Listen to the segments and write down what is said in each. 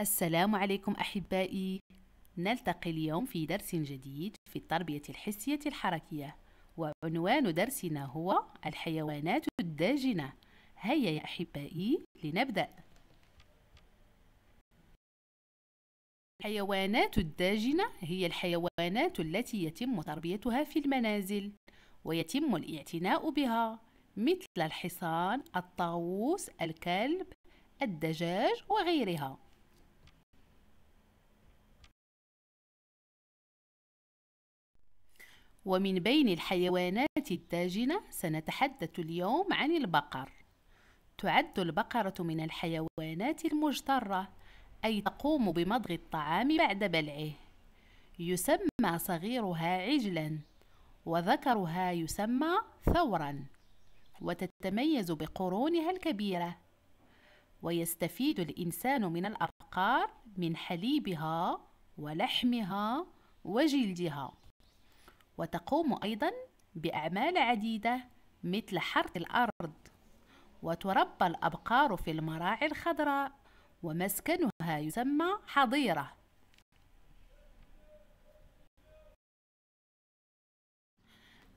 السلام عليكم أحبائي نلتقي اليوم في درس جديد في التربية الحسية الحركية وعنوان درسنا هو الحيوانات الداجنة هيا يا أحبائي لنبدأ الحيوانات الداجنة هي الحيوانات التي يتم تربيتها في المنازل ويتم الاعتناء بها مثل الحصان، الطاووس، الكلب، الدجاج وغيرها ومن بين الحيوانات الداجنة سنتحدث اليوم عن البقر تعد البقرة من الحيوانات المجترة أي تقوم بمضغ الطعام بعد بلعه يسمى صغيرها عجلا وذكرها يسمى ثورا وتتميز بقرونها الكبيرة ويستفيد الإنسان من الأبقار من حليبها ولحمها وجلدها وتقوم أيضا بأعمال عديدة مثل حرث الأرض وتربى الأبقار في المراعي الخضراء ومسكنها يسمى حظيرة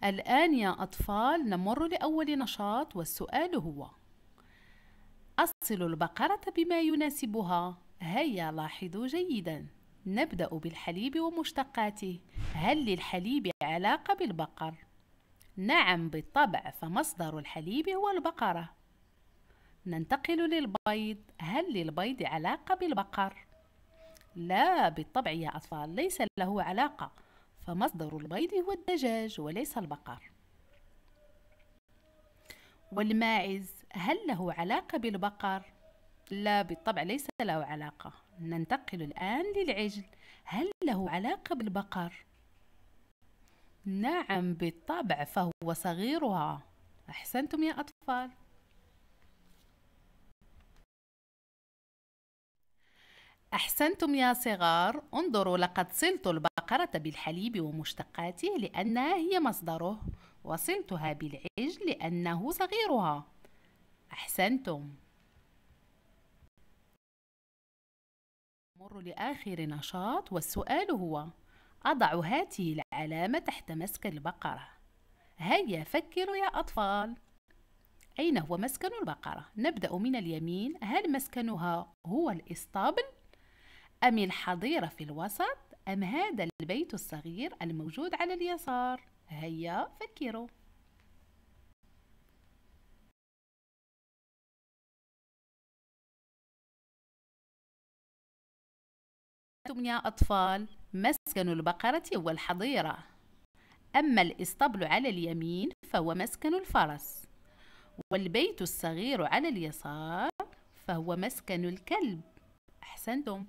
الآن يا أطفال نمر لأول نشاط والسؤال هو أصل البقرة بما يناسبها هيا لاحظوا جيداً نبدأ بالحليب ومشتقاته هل للحليب علاقة بالبقر؟ نعم بالطبع فمصدر الحليب هو البقرة ننتقل للبيض هل للبيض علاقة بالبقر؟ لا بالطبع يا أطفال ليس له علاقة فمصدر البيض هو الدجاج وليس البقر والماعز هل له علاقة بالبقر؟ لا بالطبع ليس له علاقة ننتقل الآن للعجل هل له علاقة بالبقر؟ نعم بالطبع فهو صغيرها أحسنتم يا أطفال أحسنتم يا صغار انظروا لقد صلت البقرة بالحليب ومشتقاته لأنها هي مصدره وصلتها بالعجل لأنه صغيرها أحسنتم نمر لآخر نشاط والسؤال هو أضع هذه العلامة تحت مسكن البقرة هيا فكروا يا أطفال أين هو مسكن البقرة؟ نبدأ من اليمين هل مسكنها هو الإسطبل؟ أم الحظيرة في الوسط؟ أم هذا البيت الصغير الموجود على اليسار؟ هيا فكروا أنتم يا أطفال مسكن البقرة هو الحظيرة أما الإسطبل على اليمين فهو مسكن الفرس والبيت الصغير على اليسار فهو مسكن الكلب أحسنتم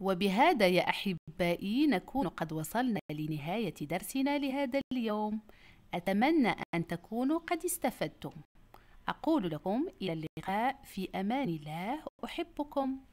وبهذا يا أحبائي نكون قد وصلنا لنهاية درسنا لهذا اليوم أتمنى أن تكونوا قد استفدتم أقول لكم إلى اللقاء في أمان الله أحبكم